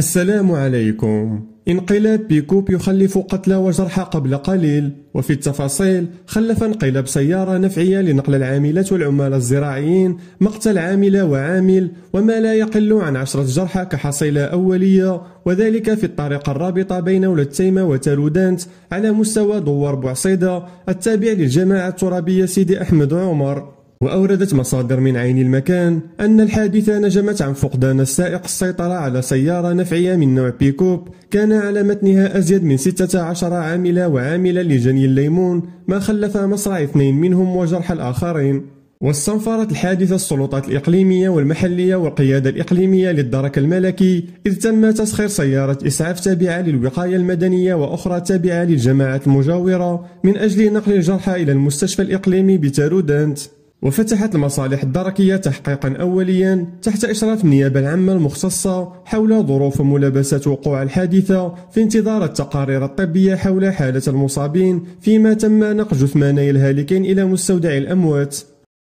السلام عليكم انقلاب بيكوب يخلف قتلى وجرحى قبل قليل وفي التفاصيل خلف انقلاب سيارة نفعية لنقل العاملات والعمال الزراعيين مقتل عاملة وعامل وما لا يقل عن عشرة جرحى كحصيلة أولية وذلك في الطريق الرابطة بين ولتيمة وتالودانت على مستوى دوار بوعصيدة التابع للجماعة الترابية سيدي أحمد عمر وأوردت مصادر من عين المكان أن الحادثة نجمت عن فقدان السائق السيطرة على سيارة نفعية من نوع بيكوب كان على متنها أزيد من 16 عاملة وعاملة لجني الليمون ما خلف مصرع اثنين منهم وجرح الآخرين واستنفرت الحادثة السلطات الإقليمية والمحلية والقيادة الإقليمية للدرك الملكي إذ تم تسخير سيارة إسعاف تابعة للوقاية المدنية وأخرى تابعة للجماعات المجاورة من أجل نقل الجرحى إلى المستشفى الإقليمي بتارودانت وفتحت المصالح الدركية تحقيقا أوليا تحت إشراف النيابة العامة المختصة حول ظروف ملابسة وقوع الحادثة في انتظار التقارير الطبية حول حالة المصابين فيما تم نقل جثماني الهالكين إلى مستودع الأموات